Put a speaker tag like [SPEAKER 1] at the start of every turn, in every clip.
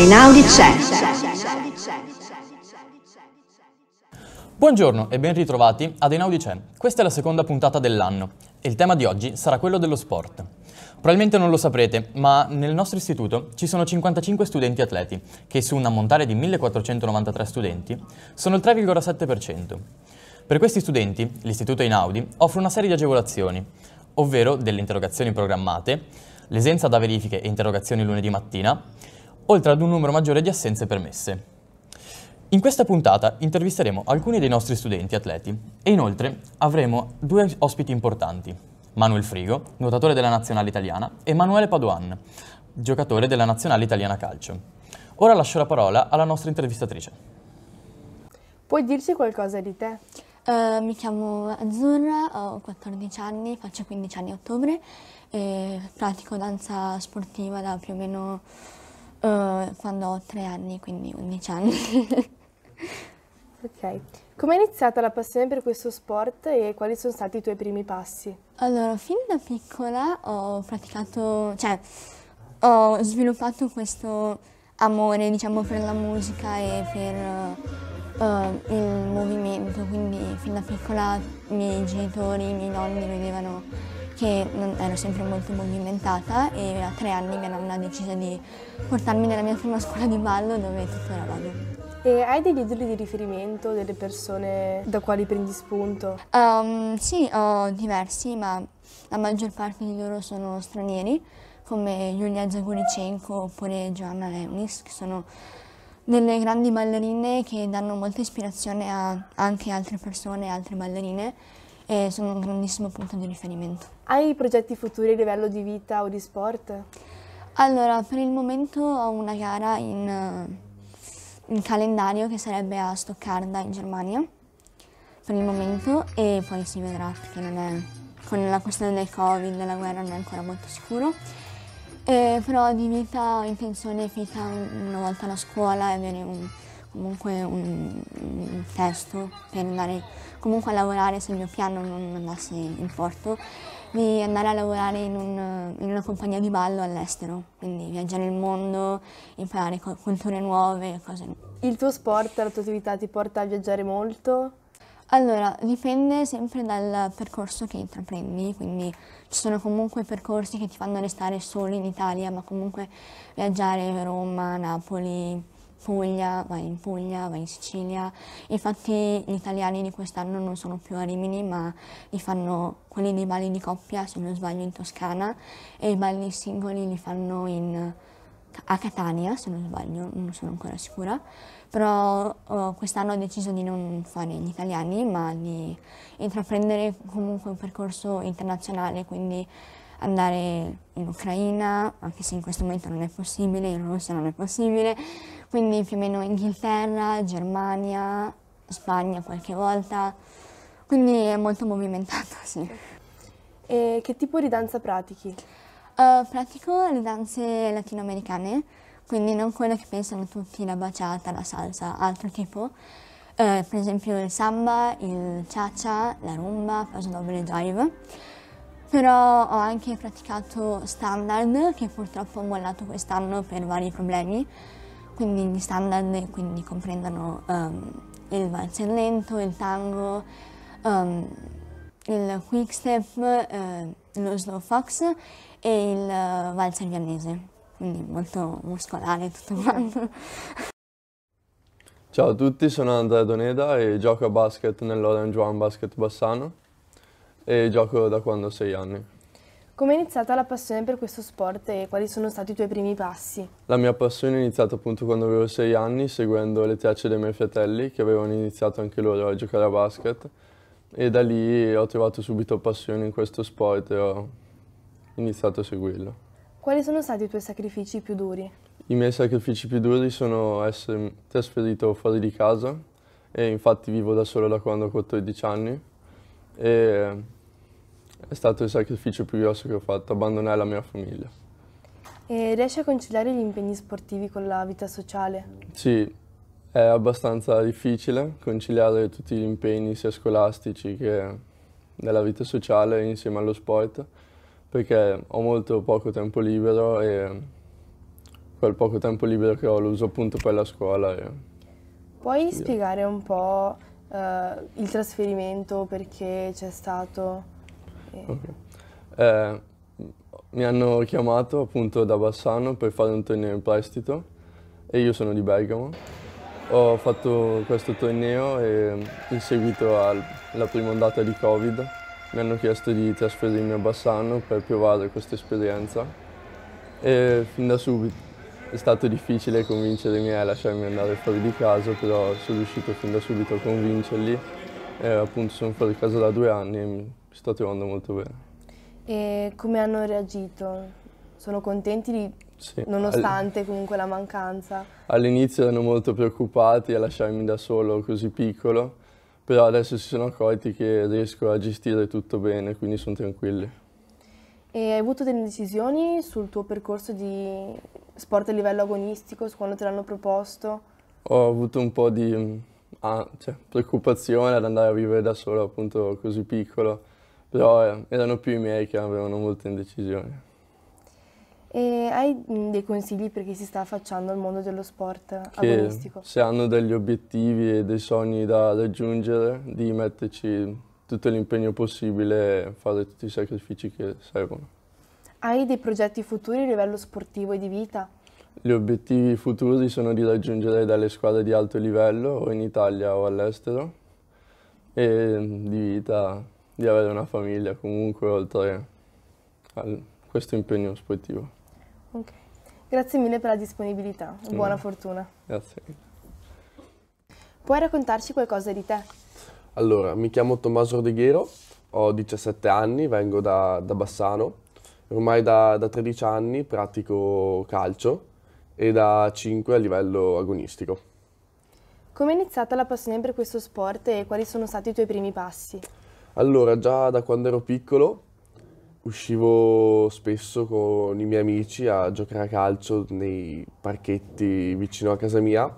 [SPEAKER 1] e Naudi c'è.
[SPEAKER 2] Buongiorno e ben ritrovati ad Einaudi C'è. Questa è la seconda puntata dell'anno e il tema di oggi sarà quello dello sport. Probabilmente non lo saprete, ma nel nostro istituto ci sono 55 studenti atleti che su un ammontare di 1493 studenti sono il 3,7%. Per questi studenti l'istituto Einaudi offre una serie di agevolazioni, ovvero delle interrogazioni programmate, l'esenza da verifiche e interrogazioni lunedì mattina, oltre ad un numero maggiore di assenze permesse. In questa puntata intervisteremo alcuni dei nostri studenti atleti e inoltre avremo due ospiti importanti, Manuel Frigo, nuotatore della Nazionale Italiana, e Manuele Padoan, giocatore della Nazionale Italiana Calcio. Ora lascio la parola alla nostra intervistatrice.
[SPEAKER 1] Puoi dirci qualcosa di te? Uh, mi chiamo Azzurra, ho 14 anni, faccio 15 anni a ottobre, e pratico danza sportiva da più o meno Uh, quando ho tre anni, quindi 11 anni. ok.
[SPEAKER 3] Come è iniziata la passione per questo sport e quali sono stati i tuoi primi passi?
[SPEAKER 1] Allora, fin da piccola ho praticato, cioè ho sviluppato questo amore, diciamo, per la musica e per uh, il movimento, quindi fin da piccola i miei genitori, i miei nonni vedevano che ero sempre molto movimentata e a tre anni mia nonna ha deciso di portarmi nella mia prima scuola di ballo dove tuttora vado. E hai degli idoli di
[SPEAKER 3] riferimento, delle persone da quali prendi spunto?
[SPEAKER 1] Um, sì, ho diversi, ma la maggior parte di loro sono stranieri, come Giulia Zagoricenko oppure Joanna Leunis, che sono delle grandi ballerine che danno molta ispirazione a anche altre persone, altre ballerine e sono un grandissimo punto di riferimento.
[SPEAKER 3] Hai progetti futuri a livello di vita o di sport?
[SPEAKER 1] Allora, per il momento ho una gara in, eh, in calendario che sarebbe a Stoccarda in Germania, per il momento, e poi si vedrà perché non è, con la questione del Covid, della guerra non è ancora molto sicuro. Eh, però di vita ho intenzione fita una volta la scuola e avere un comunque un, un testo per andare comunque a lavorare se il mio piano non andasse in porto, di andare a lavorare in, un, in una compagnia di ballo all'estero, quindi viaggiare il mondo, imparare culture nuove, cose nuove.
[SPEAKER 3] Il tuo sport, la tua attività ti porta a viaggiare molto?
[SPEAKER 1] Allora, dipende sempre dal percorso che intraprendi, quindi ci sono comunque percorsi che ti fanno restare solo in Italia, ma comunque viaggiare a Roma, Napoli, Puglia, vai in Puglia, vai in Sicilia. Infatti gli italiani di quest'anno non sono più a Rimini, ma li fanno quelli dei balli di coppia, se non sbaglio, in Toscana e i balli singoli li fanno in, a Catania, se non sbaglio, non sono ancora sicura. Però oh, quest'anno ho deciso di non fare gli italiani, ma di intraprendere comunque un percorso internazionale, quindi andare in Ucraina, anche se in questo momento non è possibile, in Russia non è possibile, quindi più o meno Inghilterra, Germania, Spagna qualche volta, quindi è molto movimentato, sì. E che tipo di danza pratichi? Uh, pratico le danze latinoamericane, quindi non quelle che pensano tutti, la baciata, la salsa, altro tipo, uh, per esempio il samba, il cha-cha, la rumba, paso doble drive. Però ho anche praticato standard, che purtroppo ho mollato quest'anno per vari problemi, quindi gli standard quindi comprendono um, il valzer lento, il tango, um, il quick step, uh, eh, lo slow fox e il uh, valzer vianese, quindi molto muscolare tutto quanto.
[SPEAKER 4] Ciao a tutti, sono Andrea Doneda e gioco a basket nell'Orange One Basket Bassano e gioco da quando ho sei anni.
[SPEAKER 3] Come è iniziata la passione per questo sport e quali sono stati i tuoi primi passi?
[SPEAKER 4] La mia passione è iniziata appunto quando avevo sei anni, seguendo le tracce dei miei fratelli che avevano iniziato anche loro a giocare a basket e da lì ho trovato subito passione in questo sport e ho iniziato a seguirlo.
[SPEAKER 3] Quali sono stati i tuoi sacrifici più duri?
[SPEAKER 4] I miei sacrifici più duri sono essere trasferito fuori di casa e infatti vivo da solo da quando ho 14 anni e è stato il sacrificio più grosso che ho fatto, abbandonare la mia famiglia.
[SPEAKER 3] E riesci a conciliare gli impegni sportivi con la vita sociale?
[SPEAKER 4] Sì, è abbastanza difficile conciliare tutti gli impegni sia scolastici che della vita sociale insieme allo sport perché ho molto poco tempo libero e quel poco tempo libero che ho lo uso appunto per la scuola.
[SPEAKER 3] Puoi studiare. spiegare un po' eh, il trasferimento, perché c'è stato?
[SPEAKER 4] Okay. Eh, mi hanno chiamato appunto da Bassano per fare un torneo in prestito e io sono di Bergamo. Ho fatto questo torneo e in seguito alla prima ondata di Covid mi hanno chiesto di trasferirmi a Bassano per provare questa esperienza e fin da subito è stato difficile convincere i miei a lasciarmi andare fuori di casa, però sono riuscito fin da subito a convincerli e eh, appunto sono fuori casa da due anni e mi sto trovando molto bene.
[SPEAKER 3] E come hanno reagito? Sono contenti di, sì, nonostante comunque la mancanza?
[SPEAKER 4] All'inizio erano molto preoccupati a lasciarmi da solo così piccolo, però adesso si sono accorti che riesco a gestire tutto bene, quindi sono tranquilli.
[SPEAKER 3] E hai avuto delle decisioni sul tuo percorso di sport a livello agonistico, quando te l'hanno proposto?
[SPEAKER 4] Ho avuto un po' di ah, cioè, preoccupazione ad andare a vivere da solo appunto così piccolo, però eh, erano più i miei che avevano molta indecisione.
[SPEAKER 3] E hai mm, dei consigli per chi si sta affacciando al mondo dello sport che agonistico?
[SPEAKER 4] Se hanno degli obiettivi e dei sogni da raggiungere, di metterci tutto l'impegno possibile e fare tutti i sacrifici che servono.
[SPEAKER 3] Hai dei progetti futuri a livello sportivo e di vita?
[SPEAKER 4] Gli obiettivi futuri sono di raggiungere delle squadre di alto livello o in Italia o all'estero e di vita di avere una famiglia comunque oltre a questo impegno sportivo.
[SPEAKER 3] Okay. Grazie mille per la disponibilità, buona mm. fortuna. Grazie. Puoi raccontarci qualcosa di te?
[SPEAKER 5] Allora, mi chiamo Tommaso Ordeghiero, ho 17 anni, vengo da, da Bassano. Ormai da, da 13 anni pratico calcio e da 5 a livello agonistico.
[SPEAKER 3] Come è iniziata la passione per questo sport e quali sono stati i tuoi primi passi?
[SPEAKER 5] Allora, già da quando ero piccolo uscivo spesso con i miei amici a giocare a calcio nei parchetti vicino a casa mia.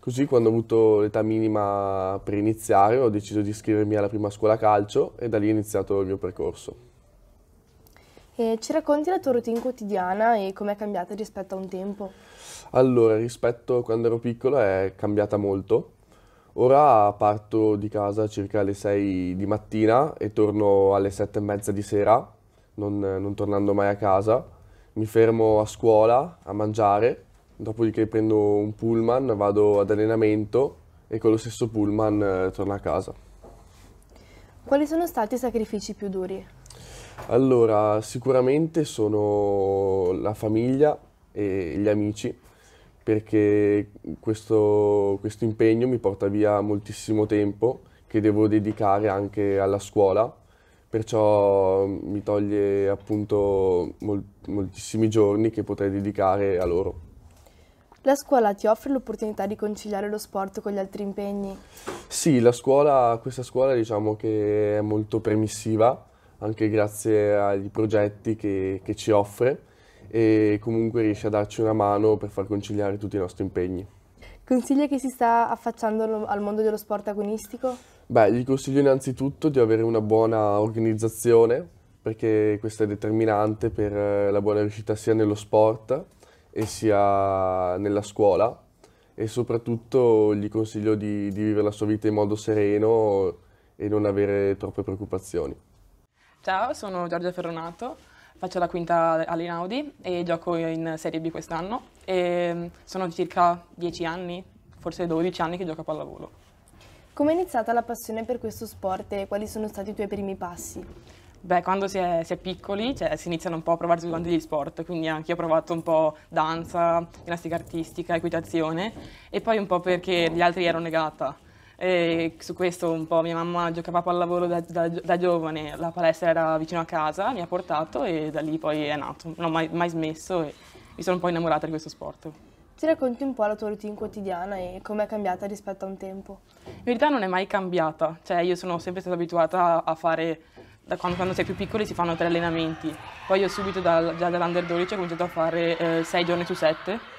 [SPEAKER 5] Così quando ho avuto l'età minima per iniziare ho deciso di iscrivermi alla prima scuola calcio e da lì è iniziato il mio percorso.
[SPEAKER 3] E ci racconti la tua routine quotidiana e com'è cambiata rispetto a un tempo?
[SPEAKER 5] Allora, rispetto a quando ero piccolo è cambiata molto. Ora parto di casa circa alle 6 di mattina e torno alle 7 e mezza di sera, non, non tornando mai a casa. Mi fermo a scuola a mangiare, dopodiché prendo un pullman, vado ad allenamento e con lo stesso pullman eh, torno a casa.
[SPEAKER 3] Quali sono stati i sacrifici più duri?
[SPEAKER 5] Allora, sicuramente sono la famiglia e gli amici, perché questo, questo impegno mi porta via moltissimo tempo che devo dedicare anche alla scuola, perciò mi toglie appunto mol moltissimi giorni che potrei dedicare a loro.
[SPEAKER 3] La scuola ti offre l'opportunità di conciliare lo sport con gli altri impegni?
[SPEAKER 5] Sì, la scuola, questa scuola diciamo che è molto permissiva anche grazie ai progetti che, che ci offre e comunque riesce a darci una mano per far conciliare tutti i nostri impegni.
[SPEAKER 3] Consiglia chi si sta affacciando al mondo dello sport agonistico?
[SPEAKER 5] Beh, gli consiglio innanzitutto di avere una buona organizzazione, perché questo è determinante per eh, la buona riuscita sia nello sport e sia nella scuola e soprattutto gli consiglio di, di vivere la sua vita in modo sereno e non avere troppe preoccupazioni.
[SPEAKER 2] Ciao, sono Giorgia Ferronato, faccio la quinta all'Inaudi e gioco in Serie B quest'anno. E mm, sono circa 10 anni, forse 12 anni che gioco a pallavolo.
[SPEAKER 3] Come è iniziata la passione per questo sport e quali sono stati i tuoi primi passi?
[SPEAKER 2] Beh, quando si è, si è piccoli cioè, si iniziano un po' a provare tutti quanti gli sport, quindi anche io ho provato un po' danza, ginnastica artistica, equitazione e poi un po' perché gli altri ero negata e su questo un po' mia mamma giocava a pallavolo da, da, da, giovane, la palestra era vicino a casa, mi ha portato e da lì poi è nato. Non ho mai, mai smesso e mi sono un po' innamorata di questo sport.
[SPEAKER 3] Ti racconti un po' la tua routine quotidiana e com'è cambiata rispetto a un tempo?
[SPEAKER 2] In verità non è mai cambiata, cioè io sono sempre stata abituata a fare, da quando, quando sei più piccoli si fanno tre allenamenti, poi io subito dal, già dall'under 12 ho cominciato a fare eh, sei giorni su sette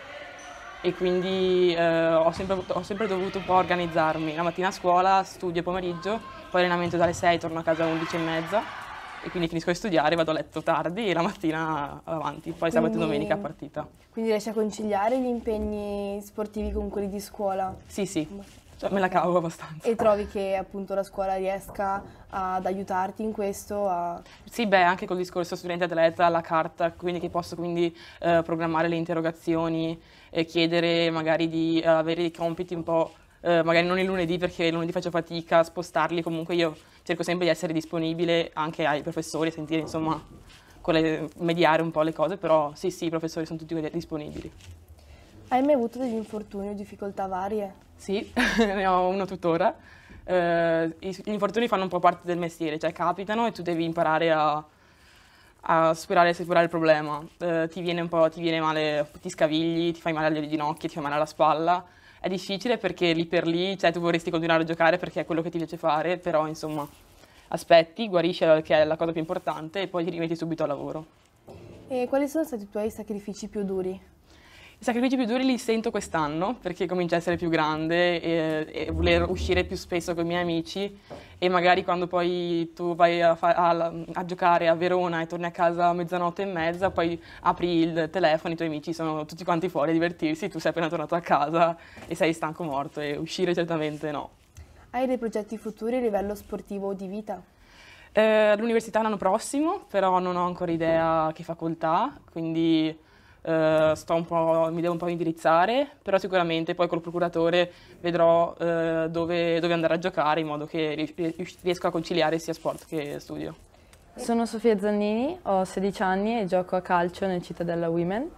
[SPEAKER 2] e quindi eh, ho, sempre, ho, sempre, dovuto un po' organizzarmi. La mattina a scuola, studio e pomeriggio, poi allenamento dalle 6, torno a casa alle 11 e mezza e quindi finisco di studiare, vado a letto tardi e la mattina avanti, poi quindi, sabato e domenica partita.
[SPEAKER 3] Quindi riesci a conciliare gli impegni sportivi con quelli di scuola?
[SPEAKER 2] Sì, sì cioè me la cavo abbastanza.
[SPEAKER 3] E trovi che appunto la scuola riesca ad aiutarti in questo? A...
[SPEAKER 2] Sì, beh, anche col discorso studente-atleta, la carta, quindi che posso quindi eh, programmare le interrogazioni e chiedere magari di avere dei compiti un po'... Eh, magari non il lunedì perché il lunedì faccio fatica a spostarli, comunque io cerco sempre di essere disponibile anche ai professori, a sentire insomma, mediare un po' le cose, però sì sì i professori sono tutti disponibili.
[SPEAKER 3] Hai mai avuto degli infortuni o difficoltà varie?
[SPEAKER 2] Sì, ne ho uno tuttora. Eh, gli infortuni fanno un po' parte del mestiere, cioè capitano e tu devi imparare a, a superare e superare il problema. Eh, ti viene un po', ti viene male, ti scavigli, ti fai male alle ginocchia, ti fai male alla spalla. È difficile perché lì per lì, cioè tu vorresti continuare a giocare perché è quello che ti piace fare, però insomma aspetti, guarisci eh, che è la cosa più importante e poi ti rimetti subito al lavoro.
[SPEAKER 3] E quali sono stati i tuoi sacrifici più duri?
[SPEAKER 2] I sacrifici più duri li sento quest'anno perché comincio a essere più grande e, e, voler uscire più spesso con i miei amici e magari quando poi tu vai a, fa- a, a, giocare a Verona e torni a casa a mezzanotte e mezza, poi apri il telefono, i tuoi amici sono tutti quanti fuori a divertirsi, tu sei appena tornato a casa e sei stanco morto e uscire certamente no.
[SPEAKER 3] Hai dei progetti futuri a livello sportivo o di vita?
[SPEAKER 2] Eh, l'università l'anno prossimo, però non ho ancora idea che facoltà, quindi uh, mi devo un po' indirizzare, però sicuramente poi col procuratore vedrò uh, dove, dove, andare a giocare in modo che riesco a conciliare sia sport che studio.
[SPEAKER 6] Sono Sofia Zannini, ho 16 anni e gioco a calcio nel Cittadella Women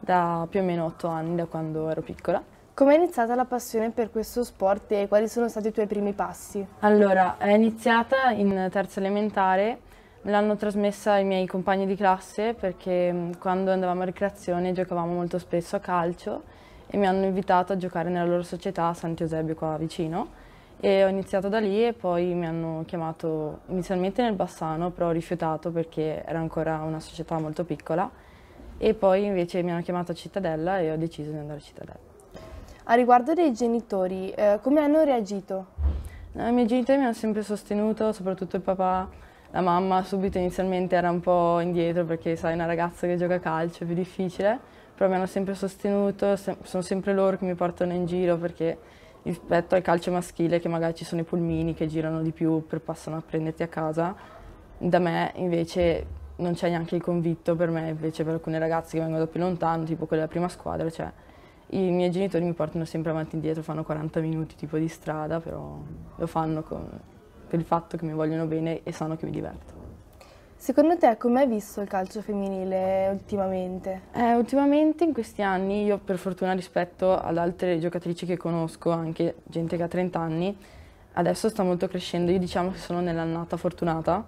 [SPEAKER 6] da più o meno 8 anni, da quando ero piccola.
[SPEAKER 3] Come è iniziata la passione per questo sport e quali sono stati i tuoi
[SPEAKER 6] primi passi? Allora, è iniziata in terza elementare Me l'hanno trasmessa i miei compagni di classe perché mm, quando andavamo a ricreazione giocavamo molto spesso a calcio e mi hanno invitato a giocare nella loro società a Sant'Eusebio qua vicino e ho iniziato da lì e poi mi hanno chiamato inizialmente nel Bassano però ho rifiutato perché era ancora una società molto piccola e poi invece mi hanno chiamato a Cittadella e ho deciso di andare a Cittadella.
[SPEAKER 3] A riguardo dei genitori, eh, come hanno reagito?
[SPEAKER 6] No, eh, I miei genitori mi hanno sempre sostenuto, soprattutto il papà la mamma subito inizialmente era un po' indietro perché sai, una ragazza che gioca a calcio è più difficile, però mi hanno sempre sostenuto, se sono sempre loro che mi portano in giro perché rispetto al calcio maschile che magari ci sono i pulmini che girano di più per passano a prenderti a casa, da me invece non c'è neanche il convitto per me, invece per alcune ragazze che vengono da più lontano, tipo quelle della prima squadra, cioè i miei genitori mi portano sempre avanti e indietro, fanno 40 minuti tipo di strada, però lo fanno con per il fatto che mi vogliono bene e sanno che mi diverto.
[SPEAKER 3] Secondo te com'è visto il calcio femminile ultimamente?
[SPEAKER 6] Eh, ultimamente in questi anni io per fortuna rispetto ad altre giocatrici che conosco, anche gente che ha 30 anni, adesso sta molto crescendo, io diciamo che sono nell'annata fortunata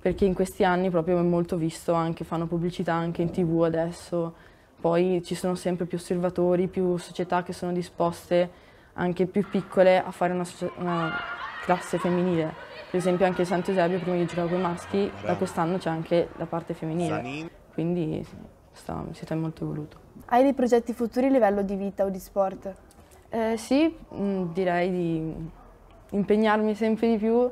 [SPEAKER 6] perché in questi anni proprio è molto visto, anche fanno pubblicità anche in tv adesso, poi ci sono sempre più osservatori, più società che sono disposte anche più piccole a fare una, una classe femminile. Per esempio anche Santo Sant'Eusebio, prima che giocava con i maschi, da quest'anno c'è anche la parte femminile. Quindi sta, siete molto evoluto.
[SPEAKER 3] Hai dei progetti futuri a livello di vita o di sport?
[SPEAKER 6] Eh, sì, mm, direi di impegnarmi sempre di più,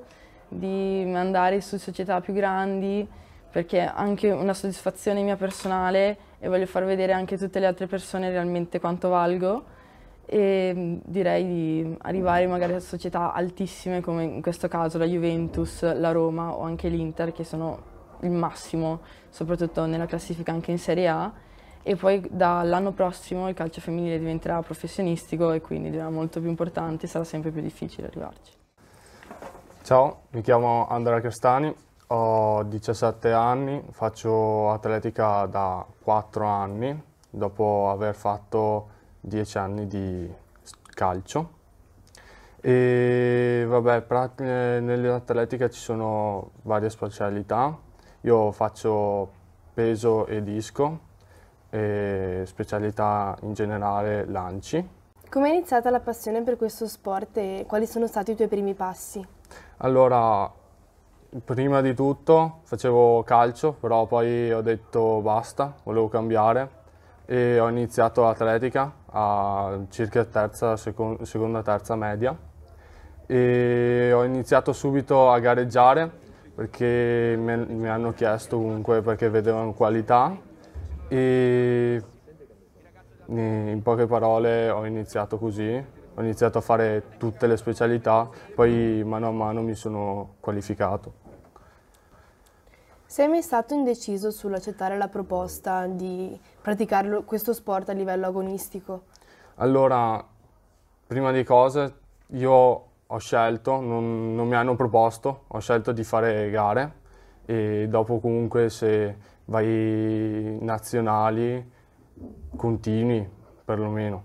[SPEAKER 6] di andare su società più grandi, perché è anche una soddisfazione mia personale e voglio far vedere anche a tutte le altre persone realmente quanto valgo e direi di arrivare magari a società altissime come in questo caso la Juventus, la Roma o anche l'Inter che sono il massimo soprattutto nella classifica anche in Serie A e poi dall'anno prossimo il calcio femminile diventerà professionistico e quindi diventerà molto più importante e sarà sempre più difficile arrivarci.
[SPEAKER 7] Ciao, mi chiamo Andrea Crestani, ho 17 anni, faccio atletica da 4 anni dopo aver fatto dieci anni di calcio. E vabbè, eh, nell'atletica ci sono varie specialità. Io faccio peso e disco, e specialità in generale lanci.
[SPEAKER 3] Come è iniziata la passione per questo sport e quali sono stati i tuoi primi passi?
[SPEAKER 7] Allora, prima di tutto facevo calcio, però poi ho detto basta, volevo cambiare e ho iniziato atletica a circa terza, seco seconda terza media e ho iniziato subito a gareggiare perché mi hanno chiesto comunque perché vedevano qualità e in poche parole ho iniziato così, ho iniziato a fare tutte le specialità, poi mano a mano mi sono qualificato.
[SPEAKER 3] Sei mai stato indeciso sull'accettare la proposta di praticare questo sport a livello agonistico?
[SPEAKER 7] Allora, prima di cose, io ho scelto, non, non mi hanno proposto, ho scelto di fare gare e dopo comunque se vai nazionali continui perlomeno.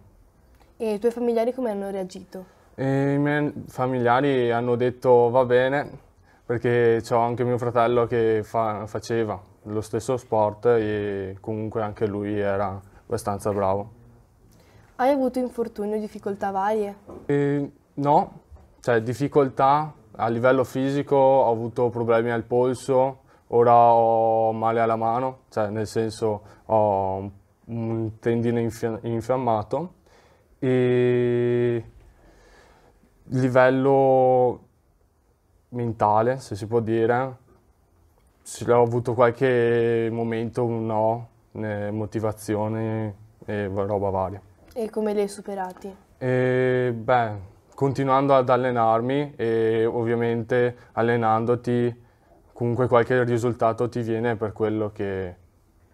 [SPEAKER 3] E i tuoi familiari come hanno reagito?
[SPEAKER 7] E I miei familiari hanno detto va bene, perché ho anche mio fratello che fa, faceva lo stesso sport e comunque anche lui era abbastanza bravo.
[SPEAKER 3] Hai avuto infortuni o difficoltà varie?
[SPEAKER 7] E, no, cioè difficoltà a livello fisico ho avuto problemi al polso, ora ho male alla mano, cioè nel senso ho un tendine infiammato e livello mentale, se si può dire, se ho avuto qualche momento, un no, motivazione e roba varia.
[SPEAKER 3] E come li hai superati?
[SPEAKER 7] E, beh, continuando ad allenarmi e ovviamente allenandoti comunque qualche risultato ti viene per quello che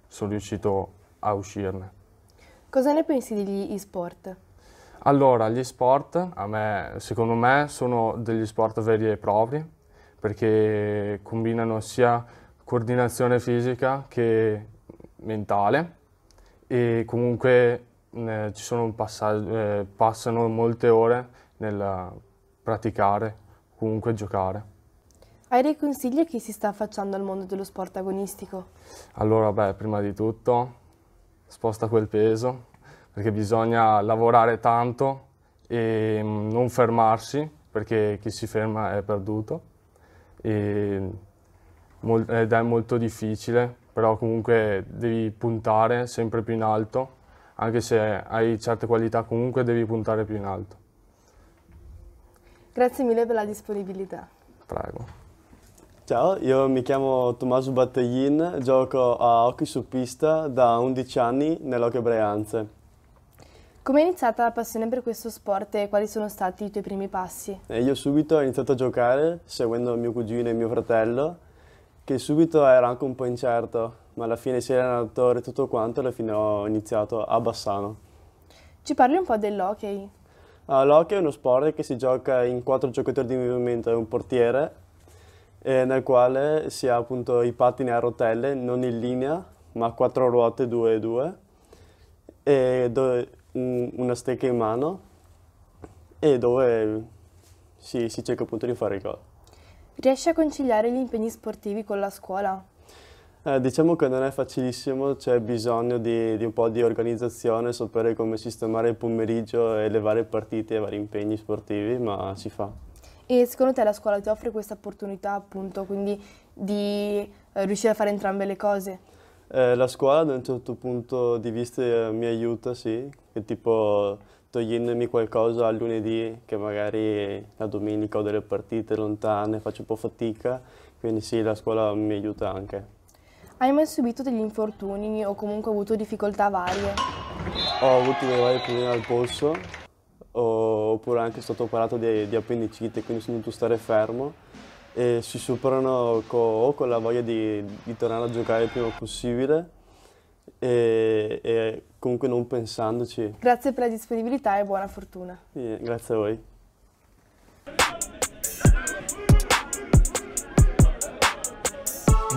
[SPEAKER 7] sono riuscito a uscirne.
[SPEAKER 3] Cosa ne pensi degli e-sport?
[SPEAKER 7] Allora, gli sport, a me, secondo me, sono degli sport veri e propri, perché combinano sia coordinazione fisica che mentale e comunque eh, eh, passano molte ore nel praticare, comunque giocare.
[SPEAKER 3] Hai dei consigli a chi si sta affacciando al mondo dello sport agonistico?
[SPEAKER 7] Allora, beh, prima di tutto, sposta quel peso, perché bisogna lavorare tanto e mm, non fermarsi, perché chi si ferma è perduto. E ed è molto difficile, però comunque devi puntare sempre più in alto, anche se hai certe qualità comunque devi puntare più in alto.
[SPEAKER 3] Grazie mille per la disponibilità.
[SPEAKER 8] Prego. Ciao, io mi chiamo Tommaso Battaglin, gioco a hockey su pista da 11 anni nell'Hockey Breanze.
[SPEAKER 3] Come è iniziata la passione per questo sport e quali sono stati i tuoi primi passi?
[SPEAKER 8] Eh, io subito ho iniziato a giocare seguendo mio cugino e mio fratello, che subito era anche un po' incerto, ma alla fine si era allenatore e tutto quanto, alla fine ho iniziato a Bassano.
[SPEAKER 3] Ci parli un po' dell'hockey?
[SPEAKER 8] Ah, l'hockey è uno sport che si gioca in quattro giocatori di movimento e un portiere, eh, nel quale si ha appunto i pattini a rotelle, non in linea, ma quattro ruote, due e due. E dove una stecca in mano e dove si, si cerca appunto di fare il gol.
[SPEAKER 3] Riesci a conciliare gli impegni sportivi con la scuola?
[SPEAKER 8] Eh, diciamo che non è facilissimo, c'è bisogno di, di, un po' di organizzazione, sapere come sistemare il pomeriggio e le varie partite e vari impegni sportivi, ma si fa.
[SPEAKER 3] E secondo te la scuola ti offre questa opportunità appunto, quindi di eh, riuscire a fare entrambe le cose?
[SPEAKER 8] Eh, la scuola da un certo punto di vista eh, mi aiuta, sì, e tipo togliendomi qualcosa al lunedì, che magari la domenica ho delle partite lontane, faccio un po' fatica, quindi sì, la scuola mi aiuta anche.
[SPEAKER 3] Hai mai subito degli infortuni o comunque avuto difficoltà varie?
[SPEAKER 8] Ho avuto dei vari problemi al polso, oppure anche stato operato di, di appendicite, quindi sono dovuto stare fermo e si superano co con la voglia di, di, tornare a giocare il prima possibile e, e, comunque non pensandoci.
[SPEAKER 3] Grazie per la disponibilità e buona fortuna.
[SPEAKER 8] Sì, grazie a voi.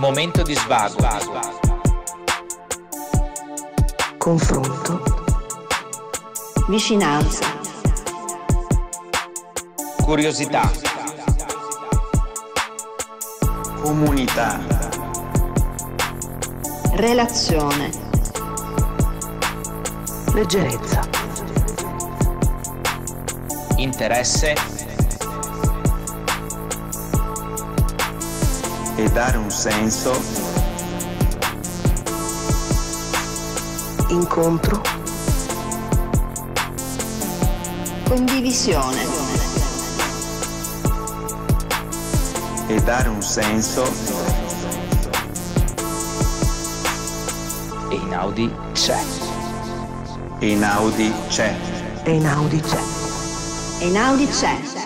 [SPEAKER 2] Momento di svago.
[SPEAKER 1] Confronto. Vicinanza.
[SPEAKER 2] Curiosità. Comunità.
[SPEAKER 3] Relazione. Leggerezza.
[SPEAKER 2] Interesse.
[SPEAKER 3] E dare un senso.
[SPEAKER 6] Incontro. Condivisione.
[SPEAKER 1] e dare un senso. E in Audi c'è. E in c'è. E
[SPEAKER 2] in c'è.
[SPEAKER 1] E in c'è.